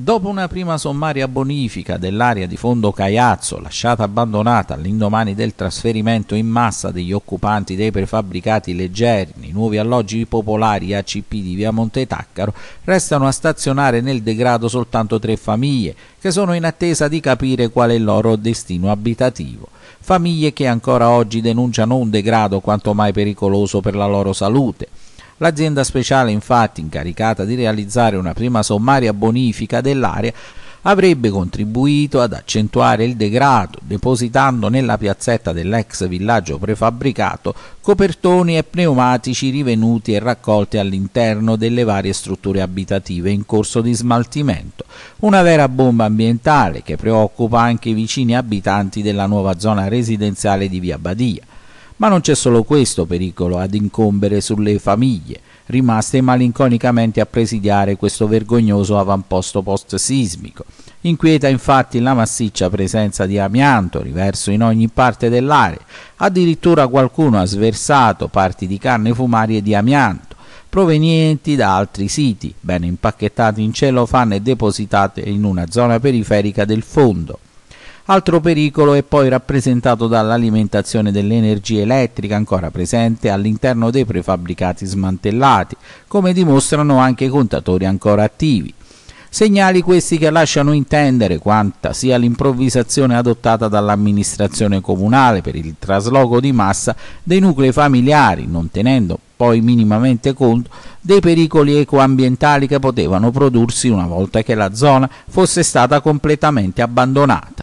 Dopo una prima sommaria bonifica dell'area di fondo Caiazzo, lasciata abbandonata all'indomani del trasferimento in massa degli occupanti dei prefabbricati leggeri nei nuovi alloggi popolari ACP di via Monte Taccaro, restano a stazionare nel degrado soltanto tre famiglie, che sono in attesa di capire qual è il loro destino abitativo. Famiglie che ancora oggi denunciano un degrado quanto mai pericoloso per la loro salute L'azienda speciale infatti incaricata di realizzare una prima sommaria bonifica dell'area avrebbe contribuito ad accentuare il degrado, depositando nella piazzetta dell'ex villaggio prefabbricato copertoni e pneumatici rivenuti e raccolti all'interno delle varie strutture abitative in corso di smaltimento. Una vera bomba ambientale che preoccupa anche i vicini abitanti della nuova zona residenziale di Via Badia. Ma non c'è solo questo pericolo ad incombere sulle famiglie, rimaste malinconicamente a presidiare questo vergognoso avamposto post-sismico. Inquieta infatti la massiccia presenza di amianto riverso in ogni parte dell'area, addirittura qualcuno ha sversato parti di canne fumarie di amianto provenienti da altri siti, ben impacchettate in cellofanne e depositate in una zona periferica del fondo. Altro pericolo è poi rappresentato dall'alimentazione dell'energia elettrica ancora presente all'interno dei prefabbricati smantellati, come dimostrano anche i contatori ancora attivi. Segnali questi che lasciano intendere quanta sia l'improvvisazione adottata dall'amministrazione comunale per il trasloco di massa dei nuclei familiari, non tenendo poi minimamente conto dei pericoli ecoambientali che potevano prodursi una volta che la zona fosse stata completamente abbandonata.